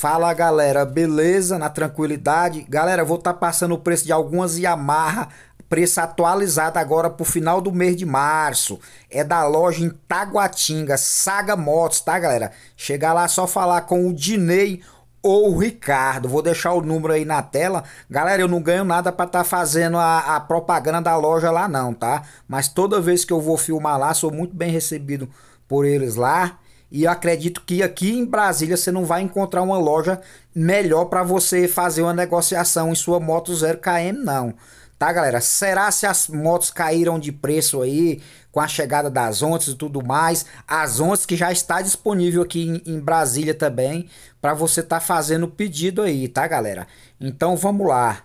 Fala galera, beleza? Na tranquilidade? Galera, vou estar tá passando o preço de algumas Yamaha, preço atualizado agora pro final do mês de março. É da loja em Taguatinga, Saga Motos, tá galera? Chegar lá só falar com o Dinei ou o Ricardo. Vou deixar o número aí na tela. Galera, eu não ganho nada para estar tá fazendo a, a propaganda da loja lá não, tá? Mas toda vez que eu vou filmar lá, sou muito bem recebido por eles lá. E acredito que aqui em Brasília você não vai encontrar uma loja melhor para você fazer uma negociação em sua moto 0km, não. Tá, galera? Será se as motos caíram de preço aí com a chegada das ondas e tudo mais? As ondas que já está disponível aqui em, em Brasília também para você estar tá fazendo o pedido aí, tá, galera? Então vamos lá.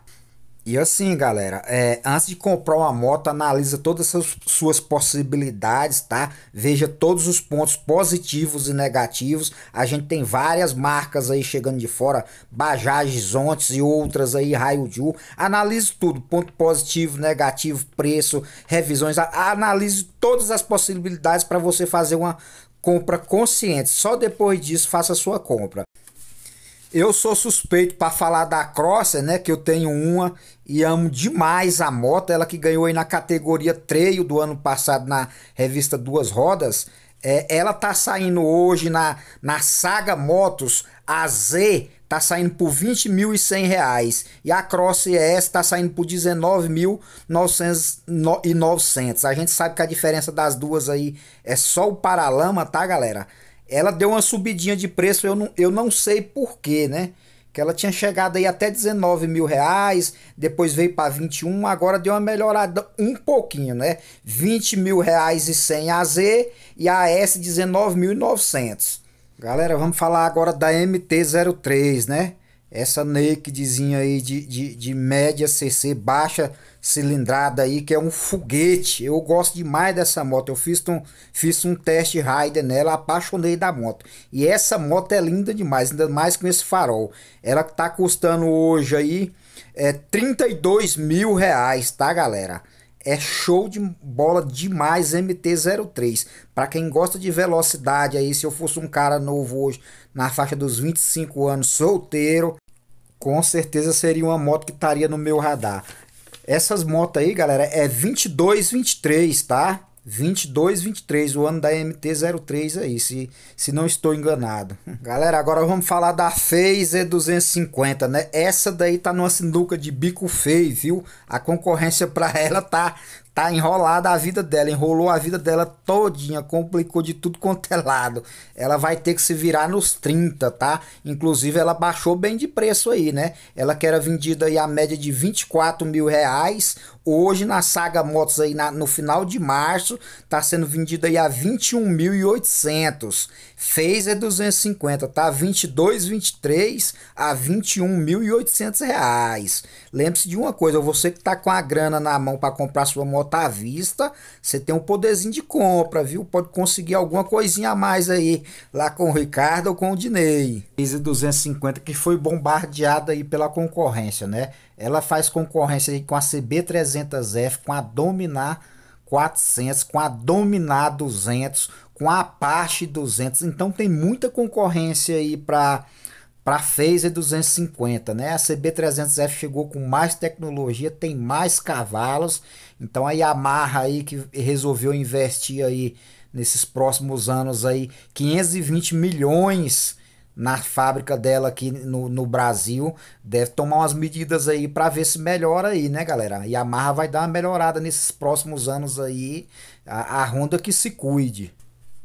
E assim, galera, é, antes de comprar uma moto, analisa todas as suas possibilidades, tá? Veja todos os pontos positivos e negativos. A gente tem várias marcas aí chegando de fora, Bajaj, Zontes e outras aí, Raio Ju. Analise tudo, ponto positivo, negativo, preço, revisões. Analise todas as possibilidades para você fazer uma compra consciente. Só depois disso faça a sua compra. Eu sou suspeito para falar da Crosser, né? Que eu tenho uma e amo demais a moto. Ela que ganhou aí na categoria Treio do ano passado na revista Duas Rodas. É, ela tá saindo hoje na, na Saga Motos AZ, tá saindo por R$ 20.100 e a Cross S tá saindo por R$ 19.900. A gente sabe que a diferença das duas aí é só o paralama, tá, galera? Ela deu uma subidinha de preço, eu não, eu não sei porquê, né? Que ela tinha chegado aí até 19 mil reais, depois veio para 21, agora deu uma melhorada um pouquinho, né? 20 mil reais e 100 AZ e a S 19.900. Galera, vamos falar agora da MT-03, né? essa nakedzinha aí de, de, de média CC, baixa cilindrada aí, que é um foguete. Eu gosto demais dessa moto. Eu fiz um, fiz um teste rider nela, apaixonei da moto. E essa moto é linda demais, ainda mais com esse farol. Ela tá custando hoje aí é 32 mil reais, tá galera? É show de bola demais MT-03. Para quem gosta de velocidade aí, se eu fosse um cara novo hoje, na faixa dos 25 anos, solteiro, com certeza seria uma moto que estaria no meu radar. Essas motos aí, galera, é 2223, tá? 2223, o ano da MT-03 aí, se, se não estou enganado. Galera, agora vamos falar da Phaser 250, né? Essa daí tá numa sinuca de bico feio, viu? A concorrência para ela tá tá enrolada a vida dela, enrolou a vida dela todinha, complicou de tudo quanto é lado. Ela vai ter que se virar nos 30, tá? Inclusive ela baixou bem de preço aí, né? Ela que era vendida aí a média de 24 mil reais, hoje na Saga Motos aí na, no final de março, tá sendo vendida aí a 21.800. Fez é 250, tá? 22, 23 a 21.800 reais. Lembre-se de uma coisa, você que tá com a grana na mão para comprar sua moto botar à vista, você tem um poderzinho de compra, viu? Pode conseguir alguma coisinha a mais aí, lá com o Ricardo ou com o Dinei. Crise 250 que foi bombardeada aí pela concorrência, né? Ela faz concorrência aí com a CB300F, com a Dominar 400, com a Dominar 200, com a Apache 200. Então tem muita concorrência aí para para a Phaser 250, né? A CB300F chegou com mais tecnologia, tem mais cavalos. Então a Yamaha aí que resolveu investir aí nesses próximos anos aí 520 milhões na fábrica dela aqui no, no Brasil, deve tomar umas medidas aí para ver se melhora aí, né, galera? A Yamaha vai dar uma melhorada nesses próximos anos aí. a, a Honda que se cuide.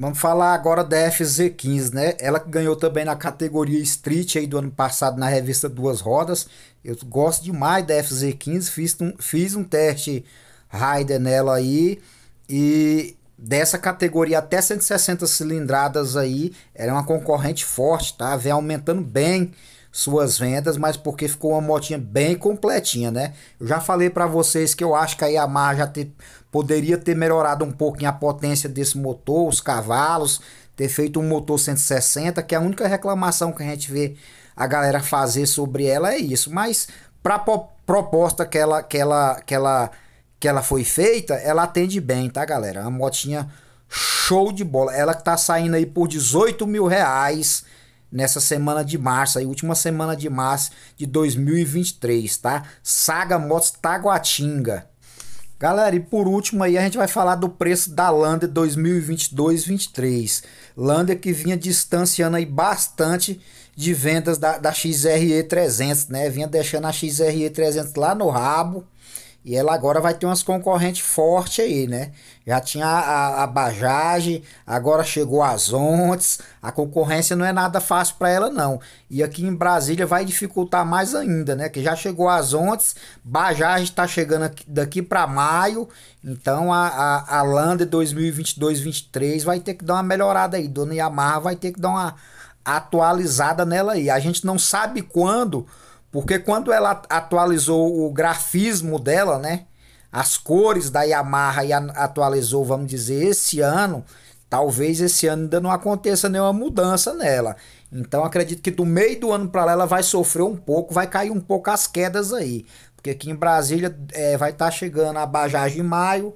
Vamos falar agora da FZ15, né? Ela ganhou também na categoria Street aí do ano passado na revista Duas Rodas. Eu gosto demais da FZ15, fiz um, fiz um teste rider nela aí e dessa categoria até 160 cilindradas aí, ela é uma concorrente forte, tá? Vem aumentando bem suas vendas, mas porque ficou uma motinha bem completinha, né? Eu já falei para vocês que eu acho que a Yamaha já te, poderia ter melhorado um pouquinho a potência desse motor, os cavalos, ter feito um motor 160, que a única reclamação que a gente vê a galera fazer sobre ela é isso, mas para proposta que ela que ela que ela que ela foi feita, ela atende bem, tá, galera? É uma motinha show de bola. Ela que tá saindo aí por 18 mil reais nessa semana de março, aí, última semana de março de 2023, tá? Saga Motos Taguatinga. Galera, e por último aí a gente vai falar do preço da Lander 2022-23. Lander que vinha distanciando aí bastante de vendas da, da XRE 300, né? Vinha deixando a XRE 300 lá no rabo e ela agora vai ter umas concorrentes fortes aí, né? Já tinha a, a, Bajaj, agora chegou a Ontes. A concorrência não é nada fácil para ela, não. E aqui em Brasília vai dificultar mais ainda, né? Que já chegou a Ontes, Bajaj está chegando aqui, daqui para maio. Então a, a, a Lander 2022-23 vai ter que dar uma melhorada aí. Dona Yamaha vai ter que dar uma atualizada nela aí. A gente não sabe quando porque quando ela atualizou o grafismo dela, né? As cores da Yamaha e atualizou, vamos dizer, esse ano, talvez esse ano ainda não aconteça nenhuma mudança nela. Então acredito que do meio do ano para lá ela vai sofrer um pouco, vai cair um pouco as quedas aí. Porque aqui em Brasília é, vai estar tá chegando a Bajaj em maio,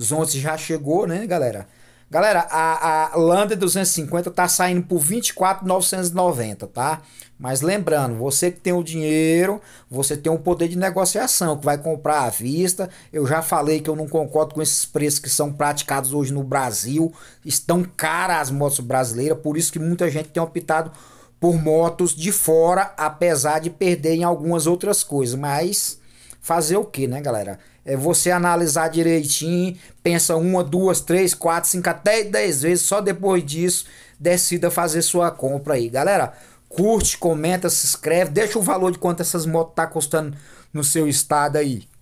Zontes já chegou, né, galera? Galera, a, a Lander 250 tá saindo por 24,990, tá? Mas lembrando, você que tem o dinheiro, você tem o poder de negociação, que vai comprar à vista. Eu já falei que eu não concordo com esses preços que são praticados hoje no Brasil. Estão caras as motos brasileiras, por isso que muita gente tem optado por motos de fora, apesar de perderem algumas outras coisas. Mas fazer o que, né, galera? é você analisar direitinho, pensa uma, duas, três, quatro, cinco, até dez vezes, só depois disso decida fazer sua compra aí, galera. Curte, comenta, se inscreve, deixa o valor de quanto essas motos tá custando no seu estado aí.